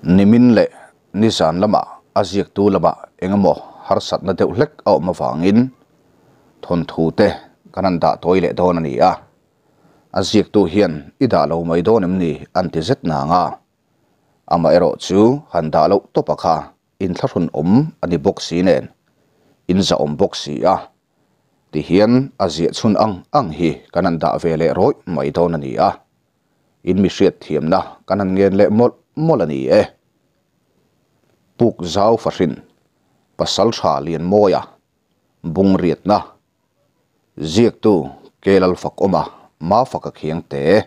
Ni min le, ni zan lama, aziak tu lama engamo harsat na deo lek ao ma fangin. Thon thute, kanan da toy le donani ya. Aziak tu hien, i dalaw may donem ni, an tizet na nga. Ama ero chuu, han dalaw topaka, in tharun om, an i boksi nen. In za om boksi ya. Ti hien, aziak chun ang, ang hi, kanan vele roi, may donani ya. In mi shiet hiem na, kanan ngen le emot. mol ani e eh? puk zau farin pasal tha lian moya bung riat na ziek tu kelal fak oma ma fak a khiang te eh?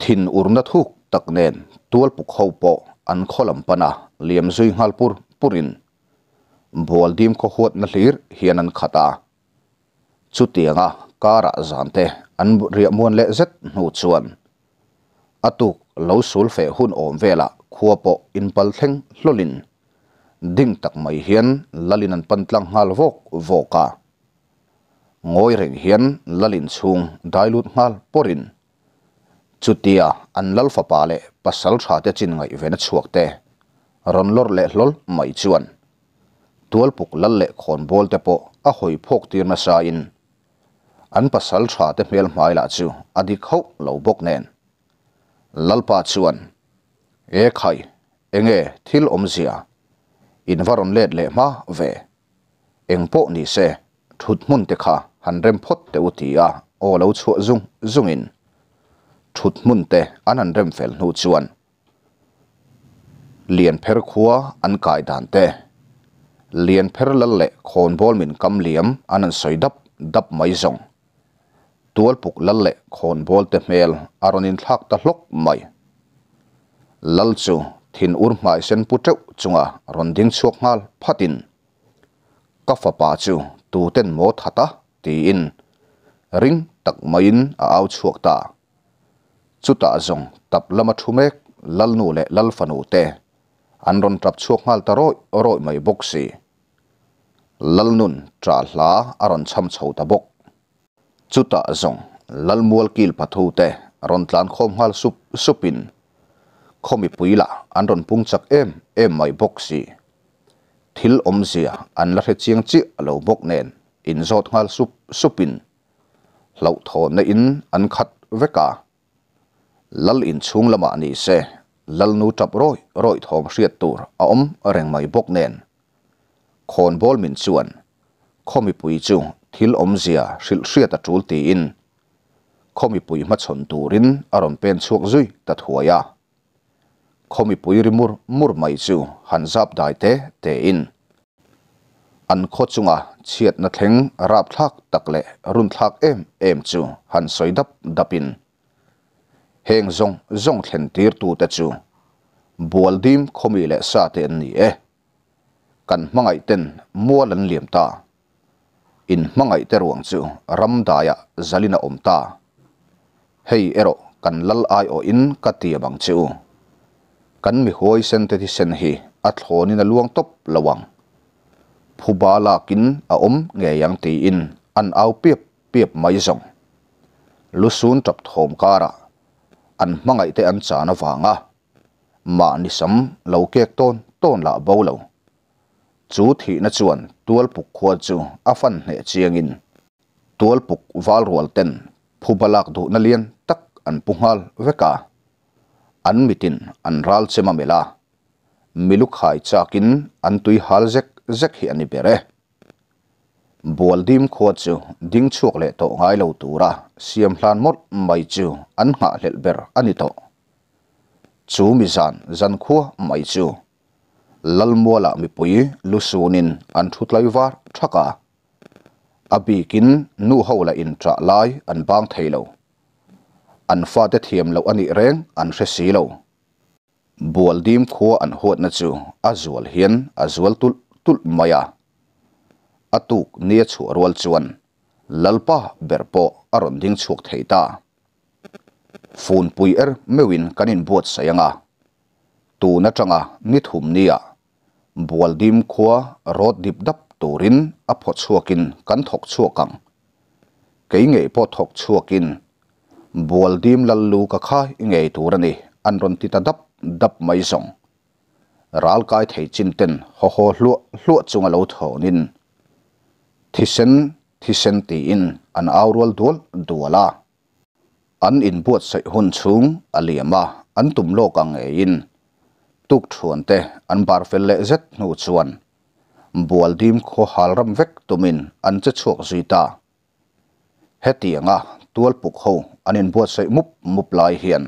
thin urna thuk tak nen tual puk ho po an kholam pana liam zui ngalpur purin bual dim ko huat na hlir hian an khata chu tianga kara zante an riamon le zet nu chuan atuk ลสูลเฟะหุ่นอมเวลาขัวโปอินปัลเทงลลินดิ่งตักไม่เห็นลลินันปันตลังฮัลวกวกะงอยเร่งเห็นลลินซุงได้ลุดฮัลปอรินจุดเดียอันลลฟปาเลปัสสลชาติจินไงเวนชวกเตรอนลอร์เลหลลไม่ชวนตัวปุกลลเลคอนบอลเตโปอหอยพกตีนมาใาออันปัสสลชาติเมลไม่ละจูอดีเขาเหลาบกแนนลลปาชวนเอกไฮเองเอทิลอมเซียอินวารอนเลดเลมาเวเองโปนิเซทุดมุนเตคาฮันเริมพดเตอุติยาโอเลวชัวจุงจุงอินชุดมุนเตอันันเริมเฟลนูชวนเลียนเพรคัวอันกายดันเตเลียนเพรลเล่คอนบอลมินกมเลียมอันันสอยดับดับไม่จง tual puk lal le khon bol te hmel aronin thlak ta hlok mai lal chu thin ur mai sen pu teu chunga ron ding ngal phatin ka pa chu tu ten mo thata ti in ring tak mai in a au chuak ta chuta zong tap lama thumek lal nu le lal fanu te an ron tap chuak ngal ta roi roi mai boksi lal nun tra hla aron cham chho ta bok จุตาจงลัลมัวกิลพัทูเตรอนตานคมฮัลสุสุปินคมิปุยละอันรอนพุงจักเอ็มเอ็มไม่บกซีทิลอมเสียอันละเทจียงจิเหลาบกเนนอินจอดฮัลสุสุปินเหลาทอนอินอันขัดเวกาลัลอินชุงละมานีเซลัลนูจับรอยรอยทอมเสียตัวอมเร่งไม่บกเนนคนบอลมินส่วนคมิปุยจุง thil omzia sil sria ta chul ti in khomi pui ma chon turin arom pen chuak zui ta thuaya khomi pui rimur mur mai han zap te in an kho chunga theng rap thak takle run thak em em chu han soi dap dapin heng zong zong thlen tir tu ta chu bol dim khomi le sa te ni e kan mangai ten mualan liam ta in mangai te ruang chu ramdaya zalina omta hei ero kan lal ai o in katia bang chu kan mi hoi sen te ti sen hi athloni na luang top lawang phubala kin a om nge yang ti in an au piep piep mai zong lusun tap thom kara an mangai te an chana wanga ma ni sam lo kek ton ton la bo lo chú thị na chuan tual puk khua chu a fan hne chiangin tual puk wal rual ten phubalak du na lian tak an punghal veka an mitin an ral chema lúc miluk khai chakin an tuy hal zek zek hi ani bere bol dim khua chu ding lệ le to lâu lo ra, siam hlan mốt mai chu an nga hlel ber ani to chu mizan zan khua mai chu lalmaw la mi pui lu sunin an thut lai var thaka abi kin nu ho la in tra lai an bang thailo an fa te thiam lo ani reng an hre si lo bual dim kho an hot na chu azual hian azual tul tul maya atuk ne chu rol chuan lalpa berpo aron ding chuk theita phun pui er mewin kanin bot sayanga tu na changa ni thum nia bualdim khua rod dip dap turin a phot chuakin kan thok chuakang kei ngei po thok chuakin bualdim lallu ka kha ngei turani anron ti ta dap dap mai song ral kai thei chinten, ten ho ho hlu hlu chunga lo thonin thisen thisen ti in an aural dol duala an in buat sai hun chung aliama an tum lo ka ngei in tuk chuan te an bar fel le zet nu chuan bual dim kho hal ram vek tumin an che chuak zita heti anga tual puk ho anin buat sei mup mup lai hian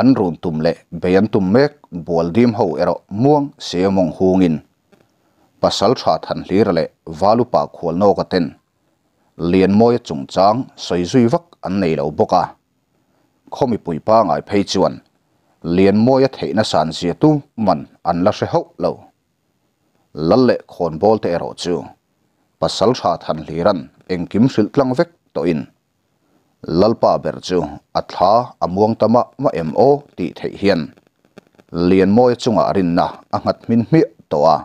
an run tum le beyan tum mek bual dim ho ero muang se mong hungin pasal tha than hlir le valu pa khol no ka ten liền môi chung chang soi duy vắc an nei lo boka khomi pui pa ngai phei chuan liền môi thấy na sàn dìa tu mần ăn là sẽ hậu lâu lăn lệ khôn bol tệ rồi chứ, và sáu sa thần lì răn anh kiếm sự lăng vết tội in lal pa ber chu atha amuang à tama mà em o ti thei hiền liền môi chunga rin na angat à min mi à,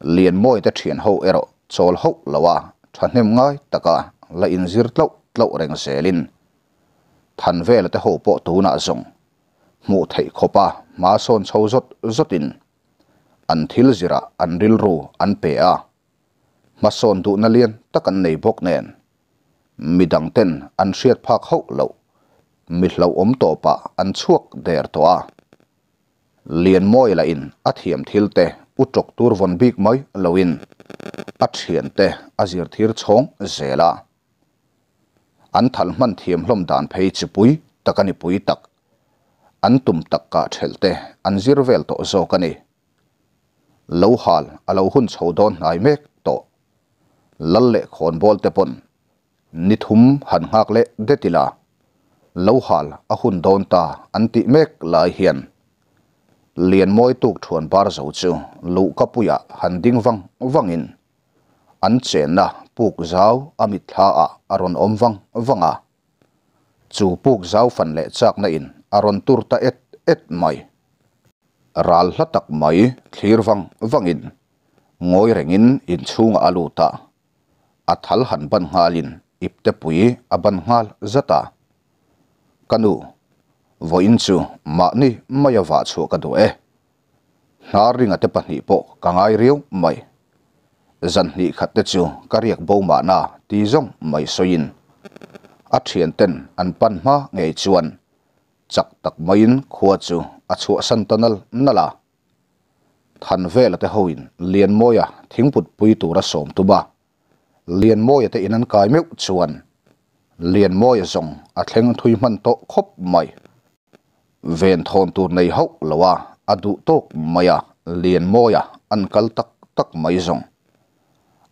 liền môi ta thiền hậu ero chol hậu lawa à. thanem ngai taka la in zir tlau tlau reng selin than vel ta ho po tu na zong hmuh theih má son sâu rốt rốt in, an thil zira an ril ru an pe a má son du na lian tak an nei bốc nen mi dang tên an siết phak ho lo mi hlo om to pa an chuak der to a lian moi la in athiam thil te utok tur von bik in, at athian te azir thir chhong zela an thal man thiam hlom dan phei chipui takani pui tắc an tum tak ka thelte an zirvel to zokani hal alo hun don nai mek to lalle khon bol te pon nithum han hak le detila hal a hun don ta an ti mek lai hian liền môi tục thuần bar dấu chu lũ kapuya han ding vang vang in an chen na buộc giáo amit tha a aron om vang văng à chú buộc giáo phần lệ chắc na in aron turta et et mai ral hlatak mai thlir wang wangin ngoi rengin in chunga aluta ta athal han ban ngalin ipte pui aban ngal zata kanu voin chu ma ni maya wa chu ka do e hnar ringa te pahni po kangai riu mai zan ni khatte chu kariak bo ma na ti zong mai soin a thian ten an pan ma ngei chuan chak tak main khua chu a à chu san tonal nala than vela te hoin lian moya à, thingput pui tu ra som tu ba liền lian à moya te inan kai meu chuan lian moya zong a thleng thui man to khop mai ven thon tu nei hau lawa adu tok maya lian moya an tắc tak tak mai zong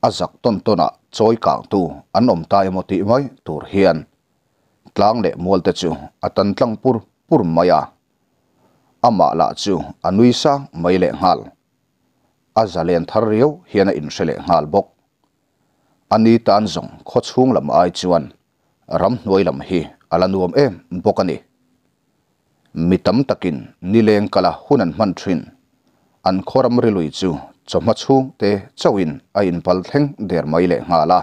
azak ton tona choi kang tu an om tai moti mai tur hian tlang mua mual te chu atan tlang pur purmaya ama la chu anuisa mai le ngal azalen thar riu hiana in sele ngal bok ani tan kho chung lam ai chuan ram noi lam hi alanuam em bokani mitam takin nileng kala hunan man thrin an khoram rilui chu choma chu te chawin a in pal theng der mai le ngala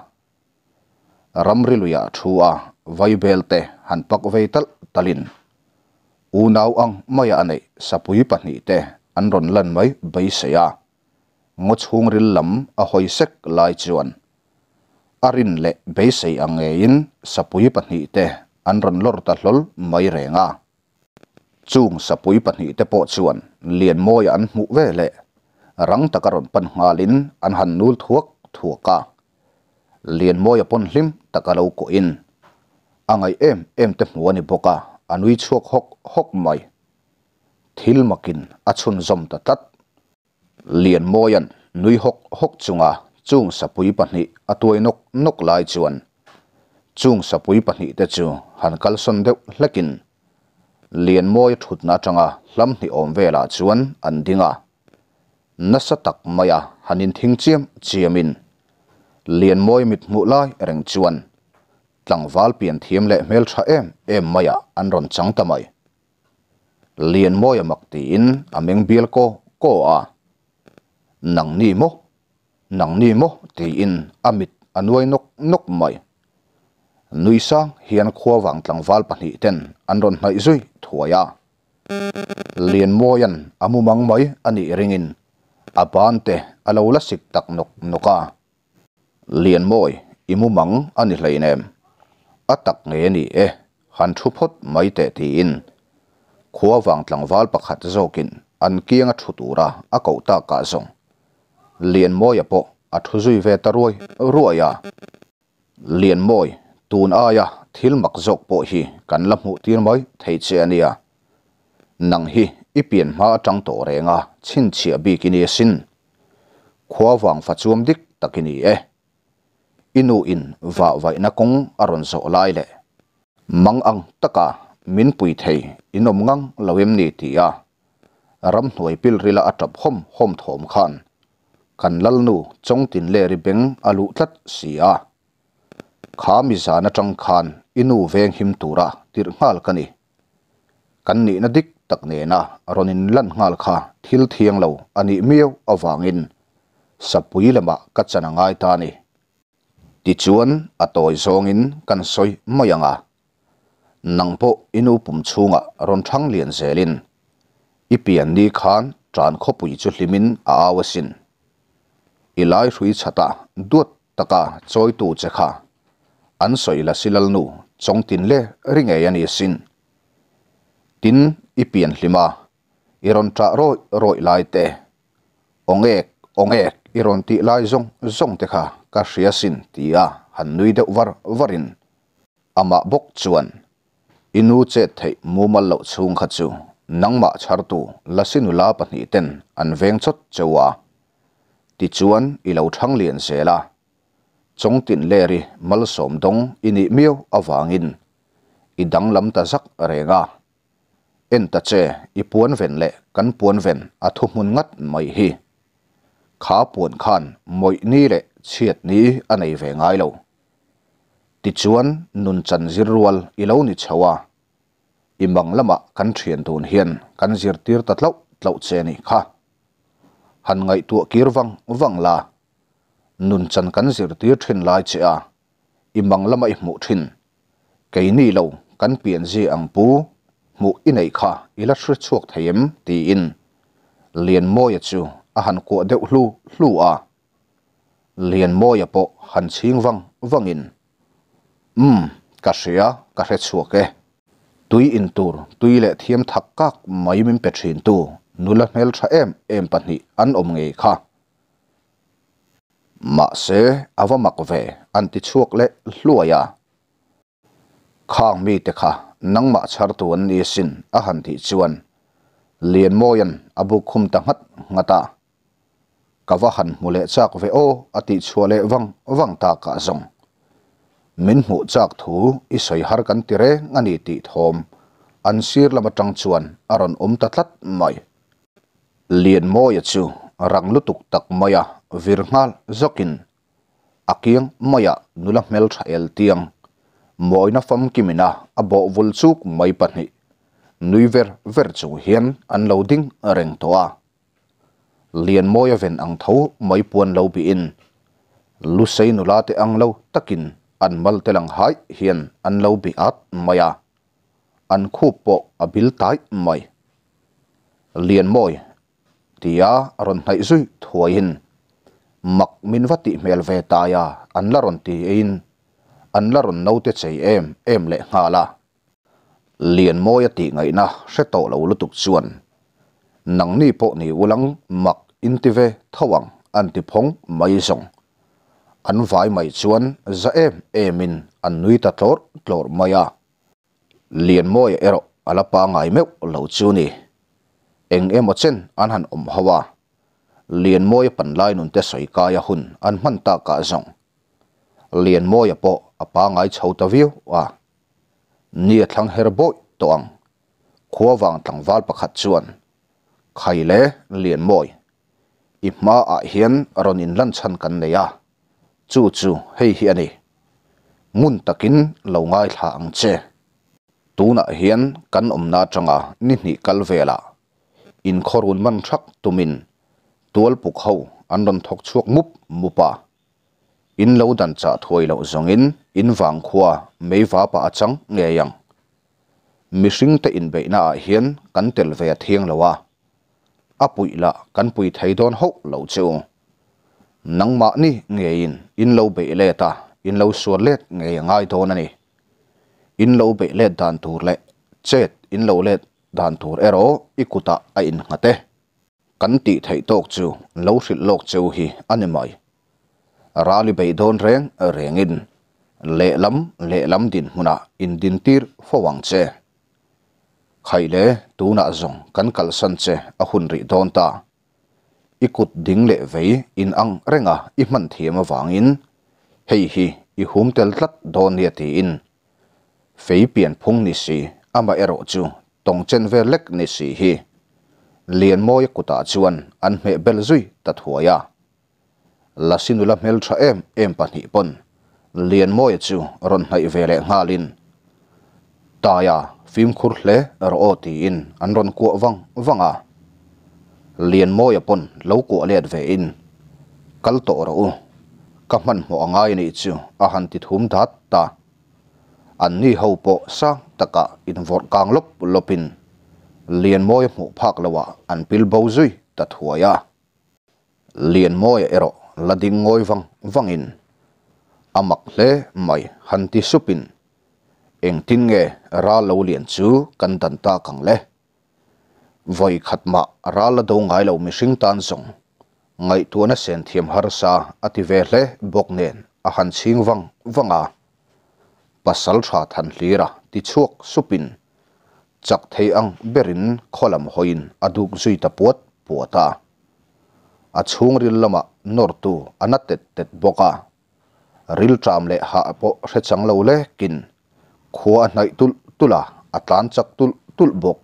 ram riluya thu a vaibel te Hanpak pak veital talin unaw ang maya anei sapui pahnih te an rawn lan mai bei seya ngo chhung ril lam a hoi sek lai chuan arin le bei sei angein sapui pahnih te an rawn lor ta hlol mai renga chung sapui pahnih te po chuan lian moya an hmu ve le rang takaron pan ngalin an han nul thuak thuaka lian moya pon hlim takalo ko in angai em em te hmuani boka anui chuak hok hok mày thil makin achun zom ta tat lian moyan nui hok hok chunga chung sapui pahni atoi nok nok lai chuan chung sapui pahni te chu hankal son deuh hlekin lian moi thutna tanga hlam ni om vela chuan an dinga nasa tak maya hanin thingchiam chiamin lian moi mit mu lai reng chuan tlangwal pian thiam le hmel tha em em maya an ron chang ta mai lian moya mak ti in ameng bial ko ko a nang ni mo nang ni mo ti in amit anuai nok nok mai nui sang hian khua wang tlangwal pahnih ten an ron hnai zui thuaya lian moyan amu mang mai ani ringin apante alola sik tak nok noka lian moi imu mang ani em atak ngay ni e, han chupot may te tiin. Kua vang tlang val pakat zokin, an kia nga chutura a kouta ka zong. Lien moya po, a veta ruoy, ruoya. Lien moy, tuun aya, til po hi, kan lam mu tiin moy, thay Nang hi, ipien ma atang to nga, chin chia bikini sin. Kua vang fachuam dik takini e. Eh. inu in va vai na kong aron zo lai le mang ang taka min pui thei inom ngang lawem ni ti a ram hnuai pil rila atap hom hom thom khan kan lal nu chong tin le ri beng alu tlat sia kha mi za na tang khan inu veng him tura tir ngal kani kan ni na dik tak ne na ronin lan ngal kha thil thiang lo ani miu awangin sapui lama ka chanangai ta ni ti chuan a toy zawngin kan soi mai anga nangpo inu pum chunga ron thang lian zelin ipian ni khan tran khopui chu hlimin a awasin ilai hrui chata duat taka choi tu chekha an soila silal nu chongtin le ringei ani sin tin ipian hlima iron tra ro roi lai te ongek ongek iron ti lai zong zong te kha ka hria sin tia han nui de war warin ama bok chuan inu che thei mumal lo chung kha chu nangma chartu lasinula pahni ten an veng chot chewa ti chuan i lo thang lian sela chongtin leri malsom dong ini miu awangin i dang lam ta zak renga en ta che i puan ven le kan puan ven a thu mun ngat mai hi khá buồn khan mỗi ni lệ chiết ní anh ấy về ngay lâu nôn ti chuan nun chan zirwal ilo ni chawa imang lama kan thian tun hian kan zir tir ta tlau tlau che ni kha han ngai tu kirwang wangla Nôn chan kan zir tir thin lai che a imang lama i mu thin cái ni lo kan pian ji ang pu mu inei kha ila sri chuak thayem ti in lian mo ya chu a han ko deuh hlu hlu a lien mo ya po han ching wang wang in mm ka sia ka re chu ke le thiam thak ka mai min pe em em pa an om nge kha ma se awa mak ve le hlua ya khang mi te nang ma char tu an ni sin a abu khum ta ka wa lệ mu về ô, ve o ati chuale wang wang ta ka zong min mu chak thu i soi har kan tire ngani ti thom an sir lama trăng chuan aron om um tát lát mày, liền mô ya chu rang lutuk tak maya virngal zokin akiang maya nula mel thael tiang moina fam kimina abo vul chuk mai pani nuiver ver chu hian an loading reng toa liền môi về ang thấu mấy buồn lâu bị in lu xây nụ la te ang lâu takin an mal te lang hai hiền an lâu bị át maya an khu bộ abil tai mày liền môi tia ron nai zui thua in mặc min vati mel ve taya an la ron ti e in an la ron nau te chei em em le nga la liền môi ti ngai na sẽ tổ lâu lục tục chuan nắng ni po ni ulang mặc intive thawang an ti phong mai zong an vai mai chuan za em emin an nui ta tlor tlor maya lian moi ero ala pa ngai meu lo chu ni eng emo chen an han om hawa lian moi pan lai nun te soi ka ya hun an man ta ka zong lian moi po apa ngai chho ta viu wa ni thlang her boi toang val tlangwal pakhat chuan khaile lian moi i ma a hian ron in lan chan kan nei a chu chu hei hi ani mun takin lo ngai thla ang che tuna hian kan omna tanga ni hni kal vela in khorun man thak tumin tual puk ho an ron thok chuak mup mupa in lo dan cha thoi lo zongin in wang khwa mei va pa achang ngeyang mihring te in beina hian kan tel ve thiang lowa a pui la kan pui thei don ho lo chu nang ma ni nge in in lo be le ta in lo suar let nge ngai don ani in lo be let dan tur le chet in lo let dan tur ero ikuta a in ngate kan ti thei tok chu lo sil lok chu hi ani mai rali be don reng in le lam le lam din huna in din tir fowang che khai le tuna zong kan kal san che a hun ri don ta ikut ding le vei in ang renga i man thiam awangin hei hi i hum tel tlat don ni ti in fei pian phung ni si ama ero chu tong chen ve lek ni si hi lian moi kuta chuan an me bel zui ta thuaya la sinula mel tha em em pa ni pon lian moi chu ron nai vele ngalin taya phim khur hle ar o ti in an ron ko wang wanga lian moi apon lo ko let ve in kal to ro u ka man mo angai ni chu a han ti thum that ta an ni ho po sa taka in vor kang lop lopin lian moi mu phak lawa an pil bo zui ta thuaya lian moi ero lading ngoi wang wangin amak hle mai han ti supin eng tin nge ra lo lian chu kan dan ta kang le voi ra la do ngai lo mi sing tan song ngai tu na sen thiam har sa ati ve le bok nen a han ching wang wang a pasal tha than lira ti chuk supin chak thei ang berin kholam hoin aduk zui puat puata a ril lama nor tu boka ril tram le ha po rechang lo le kin khua nai tul tula atlan chak tul tul bok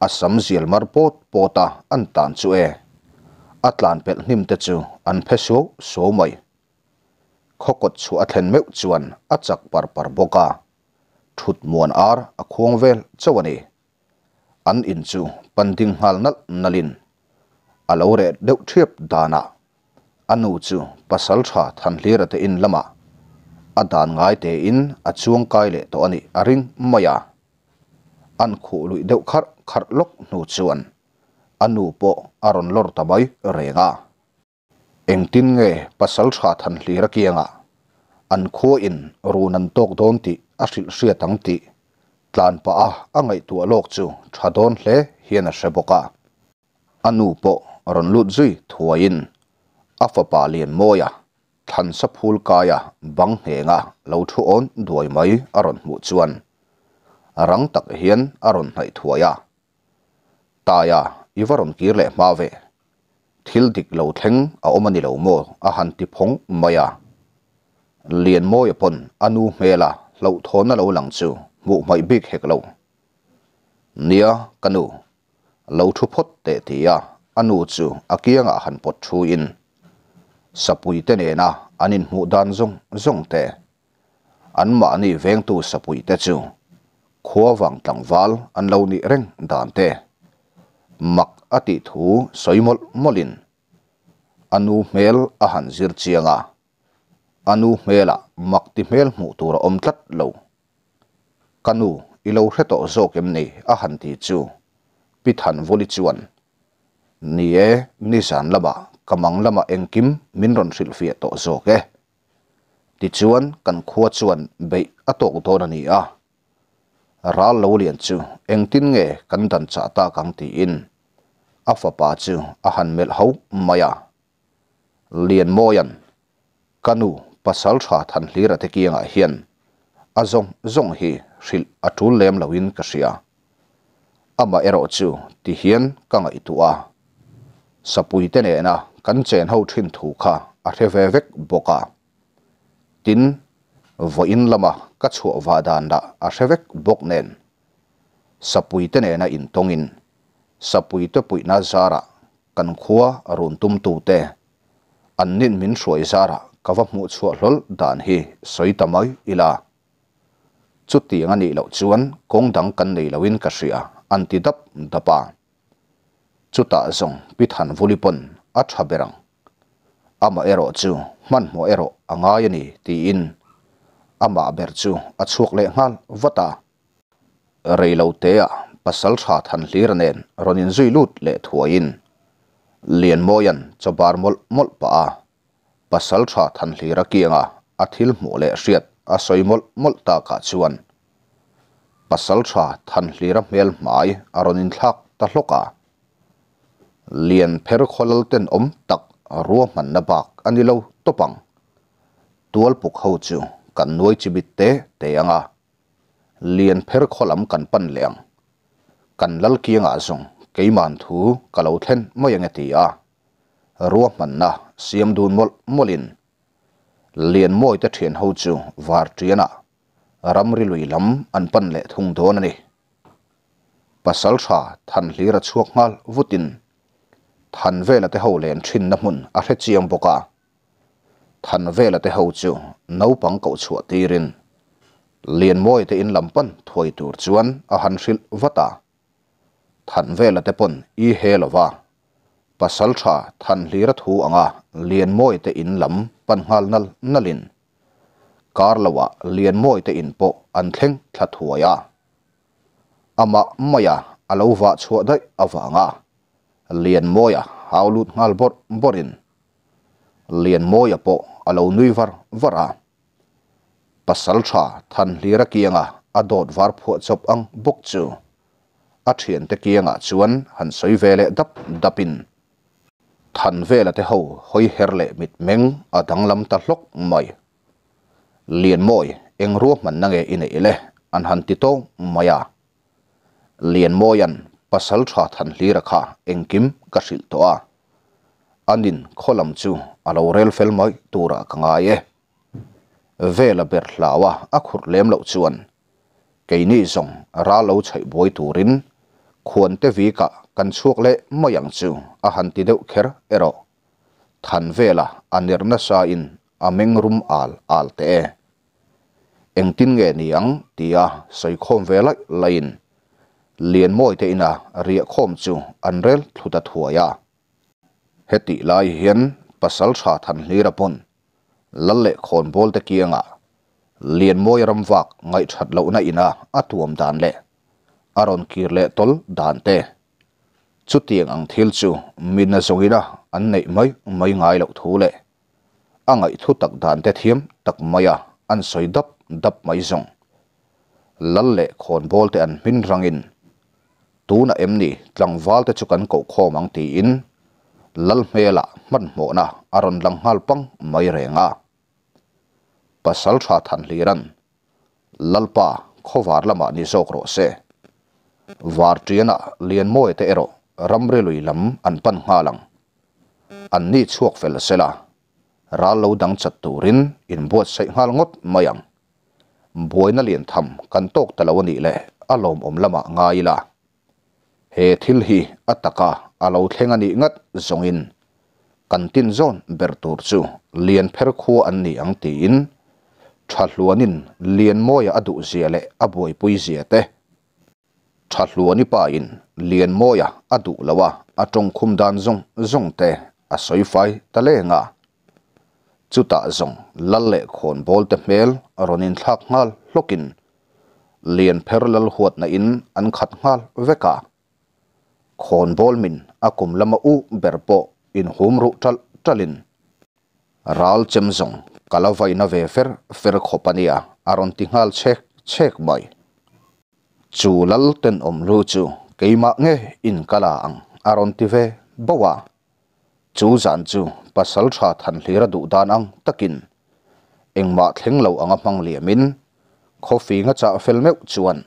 asam zial mar pot pota an tan chu e atlan pel nim te chu an phe so so mai khokot chu athen me chuan achak par par boka thut muan ar a khuang vel chawani nal nalin alore deuh dana anu chu pasal tha adan ngai te in a chuang kai le to ani a ring maya an khu lui deuh khar khar lok nu chuan anu po aron lor tabai renga eng tin nge pasal tha than hli ra kianga an khu in ru nan tok don pa a angai tu lok chu tha don hle hian a sheboka anu po aron lut zui thuain afa pa lien moya ทันสะพูลกายบังเหงะเราทุอนด้วยไม่อรุณหมู่ชวนรังตักเฮียนอรอนไหถวยตายาอีวรอนกีเลมาเวทิลดิกเลาเทงอาอมันิเราโมอาหันติพงมายาเลียนโมยปนอนุเมลาเราทนเราหลังจูหมูไม่บิกเฮกเราเนียกันูเราทุพดเตติยาอนุจูอากียงอาหันปดชูอิน sapui te ne na anin mu dan zong zong te an ma ni veng tu sapui te chu khua wang tlang wal an lo ni reng dan te mak ati thu soimol molin anu mel a han zir chianga anu mela mak ti mel hmu tur om tlat lo kanu ilo hreto zokem ni a han ti chu pithan voli chuan nie ni san laba kamang lama engkim minron silfie to zoke. Ti chuan kan kua chuan bay atok to na ni a. Raal lau lian chu engtin nge kan dan cha ta kang ti in. Afa pa chu ahan maya. Lian mo Kanu pasal cha than lira te kia hien. A zong hi sil atu lem lawin kasia. Ama ero chu ti hien kang itu a. sapuite ne na kan chen ho thin thu kha a the ve vek boka tin vo in lama ka chu wa dan da a the vek bok nen sapuite ne na in tongin sapuite pui na zara kan khuwa arun tum tu te an nin min shuai zara ka va mu chu lol dan hi soitamai ila chu ti nga ni lo chuan kong dang kan nei loin ka ria an ti dap à. chuta zong pithan vulipon atha berang ama ero chu man mo ero anga yani ti in ama ber chu achuk le ngal vata reilo te a pasal tha than lir nen ronin zui lut le thuain lien moyan chobar mol mol pa a pasal tha than athil mu le riat a soi mol mol ta ka chuan pasal mai aronin thak ta hloka liền phê rắc khôl tên ôm tắc rùa mặn nà bạc anh đi lâu tốt bằng. Tuol bục hâu chú cần nuôi chì bít tế tế ăn à. Liền phê rắc khôl ấm cần bần lẹng. Cần lal kia ngã dùng cái màn thú cả lâu thêm mới nghe tì à. Rùa mặn nà xiêm đùn mol molin. Liền môi tế thiền hậu chú vár triên à. Ram ri lùi lắm anh bàn lệ thùng đô nà nì. Pasal sa than lira chuộc ngal vutin về là than vela te ho len thin na mun a hre chiam boka than vela te ho chu no pang ko chua tirin liền môi te in lampan thoi tur chuan a han ril vata than vela te pon i helova pasal tha than lira thu anga liền môi te in lam pan ngal nal nalin kar lawa liền môi te in po an thleng thla thuaya ama maya alova chhuadai à liền môi à hào lụt ngal bột in. liền môi à bộ à lâu nuôi var var à pasal cha than lira kia à à đột var phụ chụp ăn bốc chu à thiền te kia à chuan hẳn suy về lệ đắp in. than về là te hậu hoi her lệ mít mèng à đăng lâm ta lốc mày liền môi eng ruột mình nghe in e lệ anh han ti to à. maya liền moyan pasal thwa than li rakha engkim kashil to a anin kholam chu alo rel fel mai tura kanga ye vela ber lawa akhur lem lo chuan keini zong ra lo chai boi turin khon te vi ka kan chuak le mayang chu a kher ero than vela anir na al al te niang tia saikhom vela lain liền mọi thế na ria khom chu an rel thuta thuaya heti lai hian pasal tha than hlira pon khôn khon bol kia kianga liền mọi mỗi ram vak ngai that lo na ina atuam dan le aron kir le tol dan te chu tiang ang thil chu min na zongina an nei mai mai ngai lo thu le angai thu tak dan te thiam tak maya an à, soi dap dap mai zong lalle khon bol te mình min in tuna em ni tlangwal te chu kan ko khom ang ti in lal hmela man mo na aron lang hal pang mai renga pasal tha than liran lalpa khowar lama ni zokro se war triana lian moi te ero ramre lui lam an pan halang an ni chuak fel sela ra lo dang chat turin in buat sai hal ngot mayang boina lian tham kan tok talawani le alom om lama ngaila he thil hi ataka alo thlengani ngat zongin kantin zon bertur chu lian pher khu an ni ang ti in thahluanin lian moya adu ziale aboi pui ziate thahluani pa in lian moya adu lawa atong khum dan zong zong te a soifai talenga chuta zong lalle khon bol te mel ronin thak ngal lokin lian pher lal huat na in an khat ngal veka Khôn bol min akum lama u berpo in humru tal talin ral chemzong kalavai na ve fer fer khopania aron tingal chek chek bai chu lal ten om lu chu keima nge in kala ang aron ti ve bawa chu zan chu pasal tha than hlira du dan ang takin engma thleng lo anga mang liamin khofi nga cha fel chuan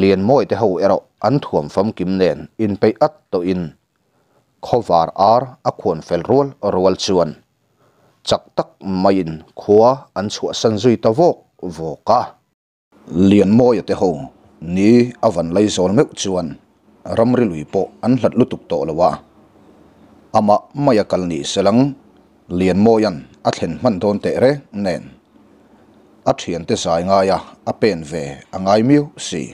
lian moi te ho ero อันถ่วมฟมกิมเนนอินไปอัดตัวอินขวารอาร์อควรเฟลรัวรวลชวนจักตักไม่ินขวาอันชัวสันจุยตะวกวกะเลียนมอยเตหูนี่อวันไลโซนเมกชวนรำริลุยโปอันหลัดลุตุกโตละวะอามะมายกัลนีเสลังเลียนมอยันอัดเห็นมันโดนเตะเรเนนอัดเห็นเตสายงายะอเป็นเวอไงมิวสี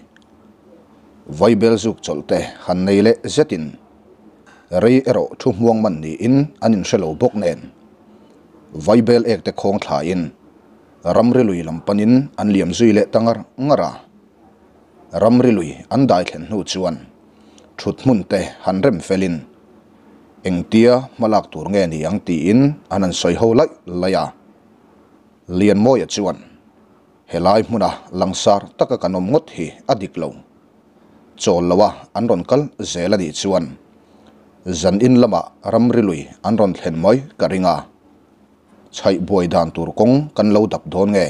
vaibel zuk cholte han nei le zetin rei ero thu muang man ni in anin shelo bok nen vaibel ek te khong thla in ramri lui lampanin an liam zui le tangar ngara ramri lui an dai thlen nu chuan thut mun te han rem felin engtia malak tur nge ni ang ti in anan soi ho lai laya lian moya chuan helai hmuna langsar taka kanom ngot hi adik lo cholawa an ron kal zela di chuan zan in lama ramri lui an ron thlen moi karinga chai boi dan tur kong kan lo dap don nge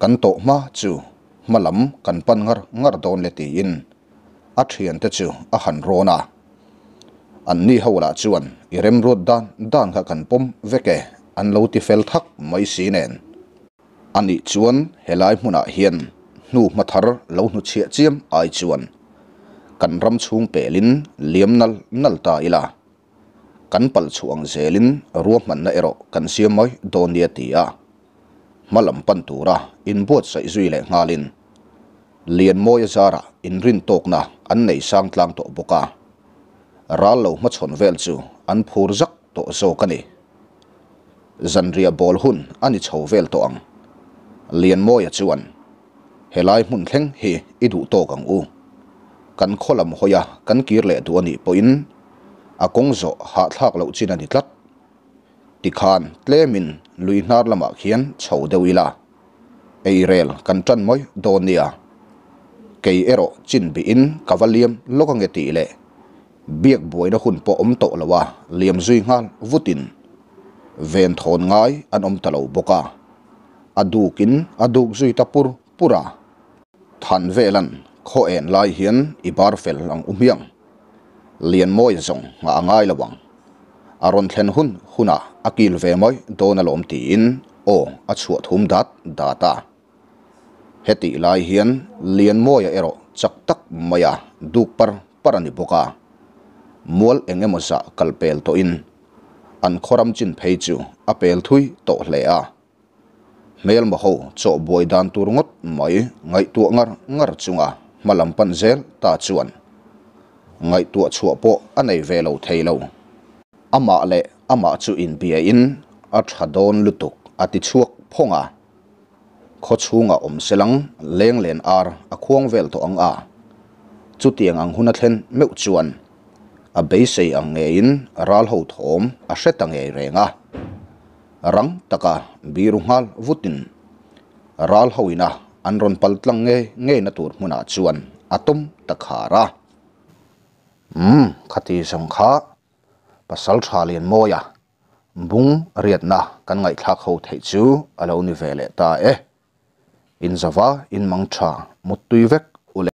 kan to ma chu malam kan pan ngar ngar don le ti in a thian te chu a han rona an ni hola chuan irem rod dan dan kha kan pom veke an lo ti fel thak mai si nen ani chuan helai hmuna ah hian nu mathar lâu nu chia chiam ai chuan kan ram chung pelin liam nal nal ta ila kan pal chuang zelin ruam man na ero kan siam moi donia tia malam pan tura in buat sai zui le ngalin lian moi zara in rin tok na an nei sang tlang to boka ralo ma chon vel chu an phur zak to zo kani zanria bol hun ani chho vel to ang lian moi chuan helai mun thleng hi idu to kang u kan kholam hoya kan kir le tu ani poin akong zo ha thak lo chin ani tlat ti khan tlemin lui nar lama khian chho deuila eirel kan tran moi donia kei ero chin bi in kavaliam lokange ti le biek boina hun po om to lawa liam zui ngal vutin ven thon ngai an om talo boka adukin aduk zui tapur pura than velan kho en lai hian i bar fel lang umhiang lian moizong a ngai lawang aron thlen hun huna akil ve moi don a lom ti in o a chhuah thum dat data heti l a k a k maya duk par parani boka mol engemozah kalpel to in an khoram chin pheichu a pel thui to malam pan zel ta chuan ngai tua chuwa po anei velo theilo ama le ama chu in bia in a thadon lutuk ati chuak phonga kho chunga om selang leng len ar a khuang vel to ang a chutiang ang huna thlen meu chuan a beisei ang nge in ral ho thom a hret ang renga rang taka biru hal vutin ral hoina อันรอนพัลตังเงเงยนัตุรมุนาชวนอาตุมตะขาระอืมคติสังฆะภาษาชาลีนโมยะบุงเรียดนะกันไงทักเขาเทจูอะไรนิเวเลตาเออินซาวาอินมังชามุตุยเวก